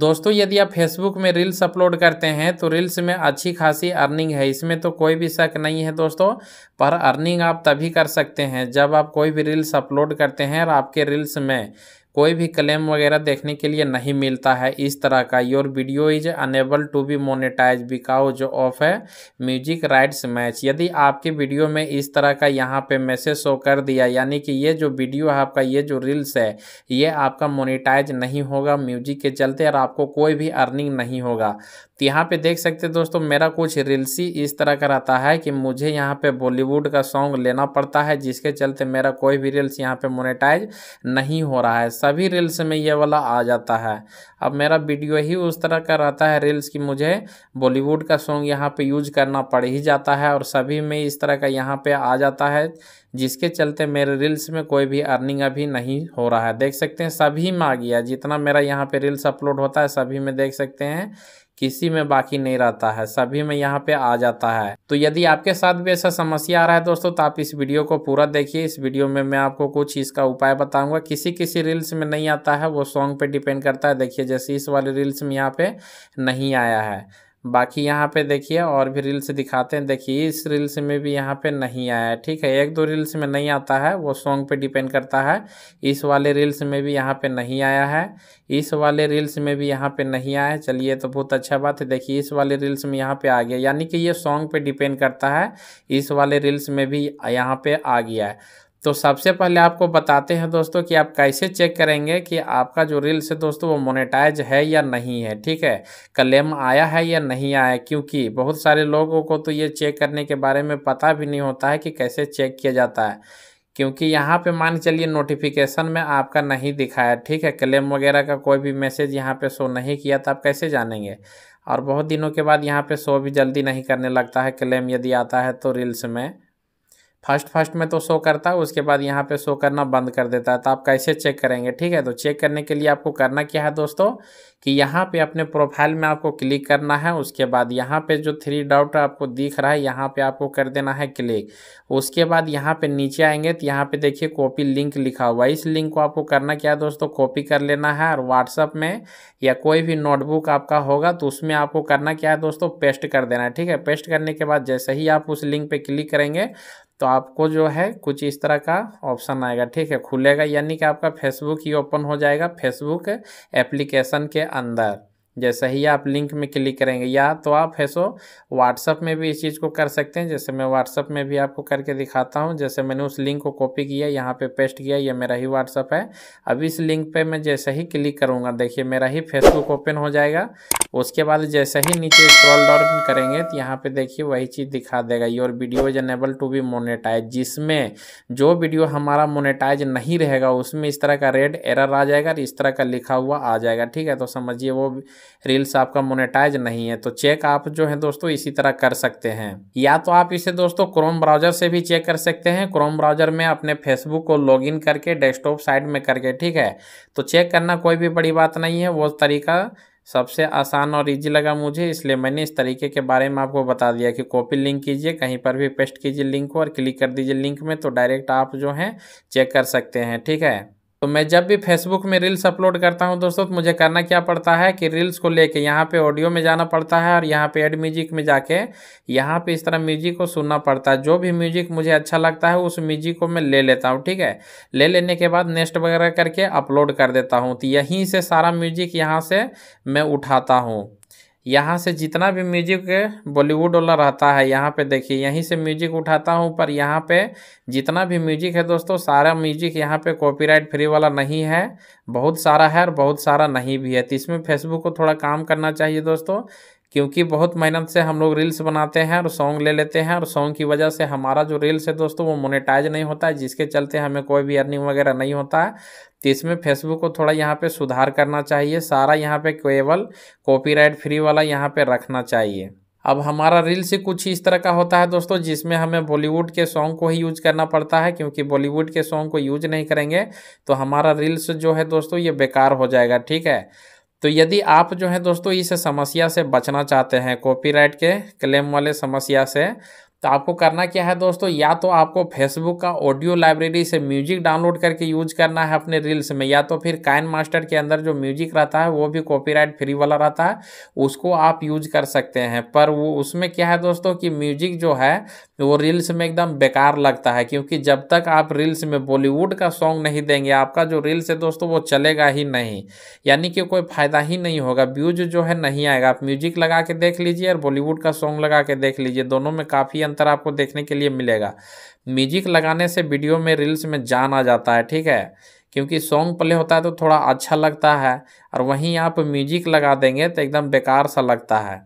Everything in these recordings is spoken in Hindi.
दोस्तों यदि आप फेसबुक में रील्स अपलोड करते हैं तो रील्स में अच्छी खासी अर्निंग है इसमें तो कोई भी शक नहीं है दोस्तों पर अर्निंग आप तभी कर सकते हैं जब आप कोई भी रील्स अपलोड करते हैं और आपके रील्स में कोई भी क्लेम वगैरह देखने के लिए नहीं मिलता है इस तरह का your video is enable to be monetize because of है म्यूजिक राइट्स मैच यदि आपके वीडियो में इस तरह का यहाँ पे मैसेज शो कर दिया यानी कि ये जो वीडियो है आपका ये जो रील्स है ये आपका मोनिटाइज नहीं होगा म्यूजिक के चलते और आपको कोई भी अर्निंग नहीं होगा तो यहाँ पे देख सकते दोस्तों मेरा कुछ ही इस तरह का रहता है कि मुझे यहाँ पे बॉलीवुड का सॉन्ग लेना पड़ता है जिसके चलते मेरा कोई भी रील्स यहाँ पे मोनेटाइज नहीं हो रहा है सभी रील्स में ये वाला आ जाता है अब मेरा वीडियो ही उस तरह का रहता है रील्स की मुझे बॉलीवुड का सॉन्ग यहाँ पे यूज करना पड़ ही जाता है और सभी में इस तरह का यहाँ पे आ जाता है जिसके चलते मेरे रील्स में कोई भी अर्निंग अभी नहीं हो रहा है देख सकते हैं सभी में आ गया जितना मेरा यहाँ पे रील्स अपलोड होता है सभी में देख सकते हैं किसी में बाकी नहीं रहता है सभी में यहाँ पे आ जाता है तो यदि आपके साथ भी ऐसा समस्या आ रहा है दोस्तों तो आप इस वीडियो को पूरा देखिए इस वीडियो में मैं आपको कुछ इसका उपाय बताऊंगा किसी किसी रील्स में नहीं आता है वो सॉन्ग पे डिपेंड करता है देखिए जैसे इस वाले रील्स में यहाँ पे नहीं आया है बाकी यहाँ पे देखिए और भी रील्स दिखाते हैं देखिए इस रील्स में भी यहाँ पे नहीं आया है ठीक है एक दो रील्स में नहीं आता है वो सॉन्ग पे डिपेंड करता है इस वाले रील्स में भी यहाँ पे नहीं आया है इस वाले रील्स में भी यहाँ पे नहीं आया है चलिए तो बहुत अच्छा बात है देखिए इस वाले रील्स में यहाँ पे आ गया यानी कि ये सॉन्ग पर डिपेंड करता है इस वाले रील्स में भी यहाँ पर आ गया है तो सबसे पहले आपको बताते हैं दोस्तों कि आप कैसे चेक करेंगे कि आपका जो रील्स है दोस्तों वो मोनेटाइज है या नहीं है ठीक है क्लेम आया है या नहीं आया क्योंकि बहुत सारे लोगों को तो ये चेक करने के बारे में पता भी नहीं होता है कि कैसे चेक किया जाता है क्योंकि यहाँ पे मान चलिए नोटिफिकेशन में आपका नहीं दिखाया ठीक है क्लेम वगैरह का कोई भी मैसेज यहाँ पे शो नहीं किया तो आप कैसे जानेंगे और बहुत दिनों के बाद यहाँ पे शो भी जल्दी नहीं करने लगता है क्लेम यदि आता है तो रील्स में फर्स्ट फर्स्ट में तो शो करता है उसके बाद यहाँ पे शो करना बंद कर देता है तो आप कैसे चेक करेंगे ठीक है तो चेक करने के लिए आपको करना क्या है दोस्तों कि यहाँ पे अपने प्रोफाइल में आपको क्लिक करना है उसके बाद यहाँ पे जो थ्री डाउट आपको दिख रहा है यहाँ पे आपको कर देना है क्लिक उसके बाद यहाँ पे नीचे आएंगे तो यहाँ पे देखिए कॉपी लिंक लिखा हुआ है इस लिंक को आपको करना क्या है दोस्तों कॉपी कर लेना है और व्हाट्सअप में या कोई भी नोटबुक आपका होगा तो उसमें आपको करना क्या है दोस्तों पेस्ट कर देना है ठीक है पेस्ट करने के बाद जैसे ही आप उस लिंक पर क्लिक करेंगे तो आपको जो है कुछ इस तरह का ऑप्शन आएगा ठीक है खुलेगा यानी कि आपका फेसबुक ही ओपन हो जाएगा फेसबुक एप्लीकेशन के अंदर जैसे ही आप लिंक में क्लिक करेंगे या तो आप है सो व्हाट्सअप में भी इस चीज़ को कर सकते हैं जैसे मैं व्हाट्सअप में भी आपको करके दिखाता हूँ जैसे मैंने उस लिंक को कॉपी किया यहाँ पे पेस्ट किया ये मेरा ही व्हाट्सअप है अब इस लिंक पे मैं जैसे ही क्लिक करूँगा देखिए मेरा ही फेसबुक ओपन हो जाएगा उसके बाद जैसे ही नीचे स्क्रॉल डाउन करेंगे तो यहाँ पर देखिए वही चीज़ दिखा देगा your video is enable to be monetize जिसमें जो वीडियो हमारा मोनेटाइज नहीं रहेगा उसमें इस तरह का रेड एरर आ जाएगा इस तरह का लिखा हुआ आ जाएगा ठीक है तो समझिए वो रील्स आपका मोनेटाइज नहीं है तो चेक आप जो है दोस्तों इसी तरह कर सकते हैं या तो आप इसे दोस्तों क्रोम ब्राउजर से भी चेक कर सकते हैं क्रोम ब्राउजर में अपने फेसबुक को लॉग करके डेस्कटॉप साइड में करके ठीक है तो चेक करना कोई भी बड़ी बात नहीं है वो तरीका सबसे आसान और इजी लगा मुझे इसलिए मैंने इस तरीके के बारे में आपको बता दिया कि कॉपी लिंक कीजिए कहीं पर भी पेस्ट कीजिए लिंक को और क्लिक कर दीजिए लिंक में तो डायरेक्ट आप जो हैं चेक कर सकते हैं ठीक है तो मैं जब भी फेसबुक में रील्स अपलोड करता हूं दोस्तों तो मुझे करना क्या पड़ता है कि रील्स को लेके यहाँ पे ऑडियो में जाना पड़ता है और यहाँ पे एड म्यूजिक में जाके यहाँ पे इस तरह म्यूजिक को सुनना पड़ता है जो भी म्यूजिक मुझे अच्छा लगता है उस म्यूजिक को मैं ले लेता हूँ ठीक है ले लेने के बाद नेक्स्ट वगैरह करके अपलोड कर देता हूँ तो यहीं से सारा म्यूजिक यहाँ से मैं उठाता हूँ यहाँ से जितना भी म्यूजिक बॉलीवुड वाला रहता है यहाँ पे देखिए यहीं से म्यूजिक उठाता हूँ पर यहाँ पे जितना भी म्यूजिक है दोस्तों सारा म्यूजिक यहाँ पे कॉपीराइट फ्री वाला नहीं है बहुत सारा है और बहुत सारा नहीं भी है तो इसमें फेसबुक को थोड़ा काम करना चाहिए दोस्तों क्योंकि बहुत मेहनत से हम लोग रील्स बनाते हैं और सॉन्ग ले लेते हैं और सॉन्ग की वजह से हमारा जो रील्स है दोस्तों वो मोनेटाइज नहीं होता है जिसके चलते हमें कोई भी अर्निंग वगैरह नहीं होता है तो इसमें फेसबुक को थोड़ा यहाँ पे सुधार करना चाहिए सारा यहाँ पे केवल कॉपीराइट फ्री वाला यहाँ पे रखना चाहिए अब हमारा रील से कुछ इस तरह का होता है दोस्तों जिसमें हमें बॉलीवुड के सॉन्ग को ही यूज करना पड़ता है क्योंकि बॉलीवुड के सॉन्ग को यूज नहीं करेंगे तो हमारा रील्स जो है दोस्तों ये बेकार हो जाएगा ठीक है तो यदि आप जो है दोस्तों इस समस्या से बचना चाहते हैं कॉपीराइट के क्लेम वाले समस्या से तो आपको करना क्या है दोस्तों या तो आपको फेसबुक का ऑडियो लाइब्रेरी से म्यूजिक डाउनलोड करके यूज करना है अपने रील्स में या तो फिर काइन मास्टर के अंदर जो म्यूजिक रहता है वो भी कॉपीराइट फ्री वाला रहता है उसको आप यूज कर सकते हैं पर वो उसमें क्या है दोस्तों कि म्यूजिक जो है वो रील्स में एकदम बेकार लगता है क्योंकि जब तक आप रील्स में बॉलीवुड का सॉन्ग नहीं देंगे आपका जो रील्स है दोस्तों वो चलेगा ही नहीं यानी कि कोई फायदा ही नहीं होगा व्यूज जो है नहीं आएगा आप म्यूजिक लगा के देख लीजिए और बॉलीवुड का सॉन्ग लगा के देख लीजिए दोनों में काफ़ी अंतर आपको देखने के लिए मिलेगा म्यूजिक लगाने से वीडियो में रील्स में जान आ जाता है ठीक है क्योंकि सॉन्ग प्ले होता है तो थोड़ा अच्छा लगता है और वहीं आप म्यूजिक लगा देंगे तो एकदम बेकार सा लगता है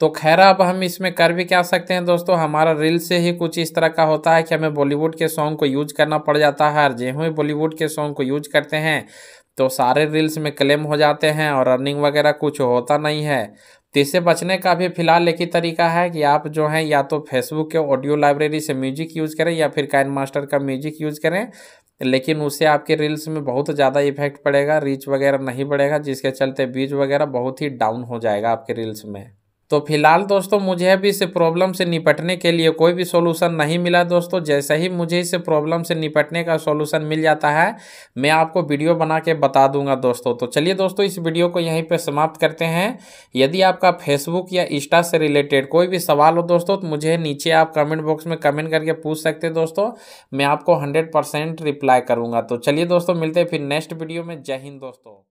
तो खैर अब हम इसमें कर भी क्या सकते हैं दोस्तों हमारा रील से ही कुछ इस तरह का होता है कि हमें बॉलीवुड के सॉन्ग को यूज करना पड़ जाता है और जो ही बॉलीवुड के सॉन्ग को यूज करते हैं तो सारे रील्स में क्लेम हो जाते हैं और रनिंग वगैरह कुछ होता नहीं है तो इससे बचने का भी फिलहाल एक ही तरीका है कि आप जो है या तो फेसबुक के ऑडियो लाइब्रेरी से म्यूजिक यूज़ करें या फिर कैन मास्टर का म्यूजिक यूज़ करें लेकिन उससे आपके रील्स में बहुत ज़्यादा इफेक्ट पड़ेगा रीच वगैरह नहीं बढ़ेगा जिसके चलते बीज वगैरह बहुत ही डाउन हो जाएगा आपके रील्स में तो फिलहाल दोस्तों मुझे अभी इस प्रॉब्लम से निपटने के लिए कोई भी सॉल्यूशन नहीं मिला दोस्तों जैसे ही मुझे इस प्रॉब्लम से निपटने का सॉल्यूशन मिल जाता है मैं आपको वीडियो बना के बता दूंगा दोस्तों तो चलिए दोस्तों इस वीडियो को यहीं पे समाप्त करते हैं यदि आपका फेसबुक या इंस्टा से रिलेटेड कोई भी सवाल हो दोस्तों तो मुझे नीचे आप कमेंट बॉक्स में कमेंट करके पूछ सकते दोस्तों मैं आपको हंड्रेड रिप्लाई करूँगा तो चलिए दोस्तों मिलते हैं फिर नेक्स्ट वीडियो में जय हिंद दोस्तों